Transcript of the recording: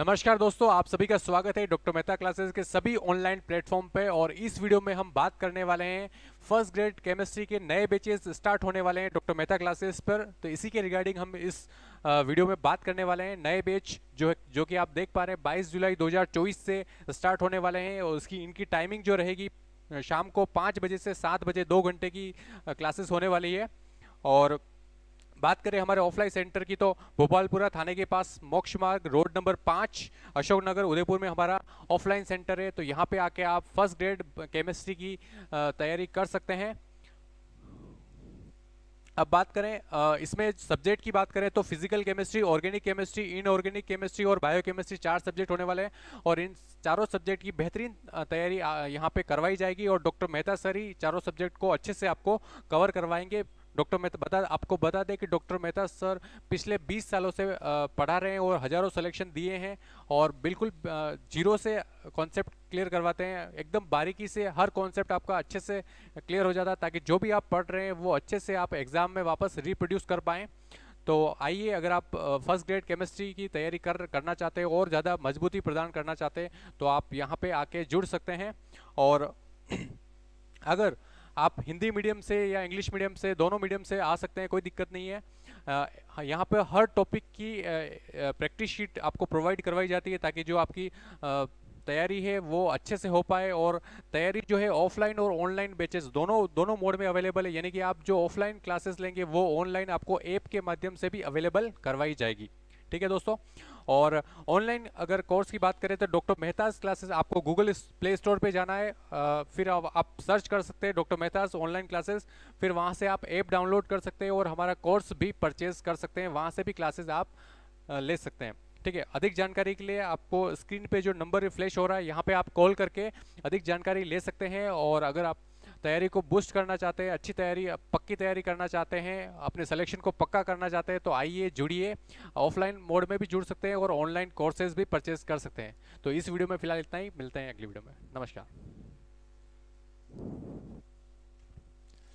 नमस्कार दोस्तों आप सभी का स्वागत है डॉक्टर मेहता क्लासेस के सभी ऑनलाइन प्लेटफॉर्म पे और इस वीडियो में हम बात करने वाले हैं फर्स्ट ग्रेड केमिस्ट्री के नए बेचेस स्टार्ट होने वाले हैं डॉक्टर मेहता क्लासेस पर तो इसी के रिगार्डिंग हम इस वीडियो में बात करने वाले हैं नए बेच जो है जो कि आप देख पा रहे हैं बाईस जुलाई दो से स्टार्ट होने वाले हैं और उसकी इनकी टाइमिंग जो रहेगी शाम को पाँच बजे से सात बजे दो घंटे की क्लासेस होने वाली है और बात करें हमारे ऑफलाइन सेंटर की तो भोपालपुरा थाने के पास मोक्ष मार्ग रोड नंबर पाँच अशोकनगर उदयपुर में हमारा ऑफलाइन सेंटर है तो यहाँ पे आके आप फर्स्ट ग्रेड केमिस्ट्री की तैयारी कर सकते हैं अब बात करें इसमें सब्जेक्ट की बात करें तो physical chemistry organic chemistry inorganic chemistry और बायो केमिस्ट्री चार सब्जेक्ट होने वाले हैं और इन चारों सब्जेक्ट की बेहतरीन तैयारी यहाँ पे करवाई जाएगी और डॉक्टर मेहता सर ही चारों सब्जेक्ट को अच्छे से आपको कवर करवाएंगे डॉक्टर मेहता बता आपको बता दें कि डॉक्टर मेहता सर पिछले 20 सालों से पढ़ा रहे हैं और हज़ारों सिलेक्शन दिए हैं और बिल्कुल जीरो से कॉन्सेप्ट क्लियर करवाते हैं एकदम बारीकी से हर कॉन्सेप्ट आपका अच्छे से क्लियर हो जाता है ताकि जो भी आप पढ़ रहे हैं वो अच्छे से आप एग्ज़ाम में वापस रिप्रोड्यूस कर पाएँ तो आइए अगर आप फर्स्ट ग्रेड केमिस्ट्री की तैयारी कर करना चाहते हैं और ज़्यादा मजबूती प्रदान करना चाहते हैं तो आप यहाँ पे आके जुड़ सकते हैं और अगर आप हिंदी मीडियम से या इंग्लिश मीडियम से दोनों मीडियम से आ सकते हैं कोई दिक्कत नहीं है हाँ, यहाँ पर हर टॉपिक की प्रैक्टिस शीट आपको प्रोवाइड करवाई जाती है ताकि जो आपकी तैयारी है वो अच्छे से हो पाए और तैयारी जो है ऑफलाइन और ऑनलाइन बैचेस दोनों दोनों मोड में अवेलेबल है यानी कि आप जो ऑफलाइन क्लासेस लेंगे वो ऑनलाइन आपको ऐप के माध्यम से भी अवेलेबल करवाई जाएगी ठीक है दोस्तों और ऑनलाइन अगर कोर्स की बात करें तो डॉक्टर मेहताज क्लासेस आपको गूगल प्ले स्टोर पे जाना है फिर आप, आप सर्च कर सकते हैं डॉक्टर मेहताज ऑनलाइन क्लासेस फिर वहाँ से आप ऐप डाउनलोड कर सकते हैं और हमारा कोर्स भी परचेज कर सकते हैं वहाँ से भी क्लासेस आप ले सकते हैं ठीक है अधिक जानकारी के लिए आपको स्क्रीन पे जो नंबर फ्लैश हो रहा है यहाँ पे आप कॉल करके अधिक जानकारी ले सकते हैं और अगर आप तैयारी को बूस्ट करना चाहते हैं अच्छी तैयारी पक्की तैयारी करना चाहते हैं अपने सिलेक्शन को पक्का करना चाहते हैं तो आइए जुड़िए ऑफलाइन मोड में भी जुड़ सकते हैं और ऑनलाइन कोर्सेज भी परचेज कर सकते हैं तो इस वीडियो में फिलहाल इतना ही मिलते हैं अगली वीडियो में नमस्कार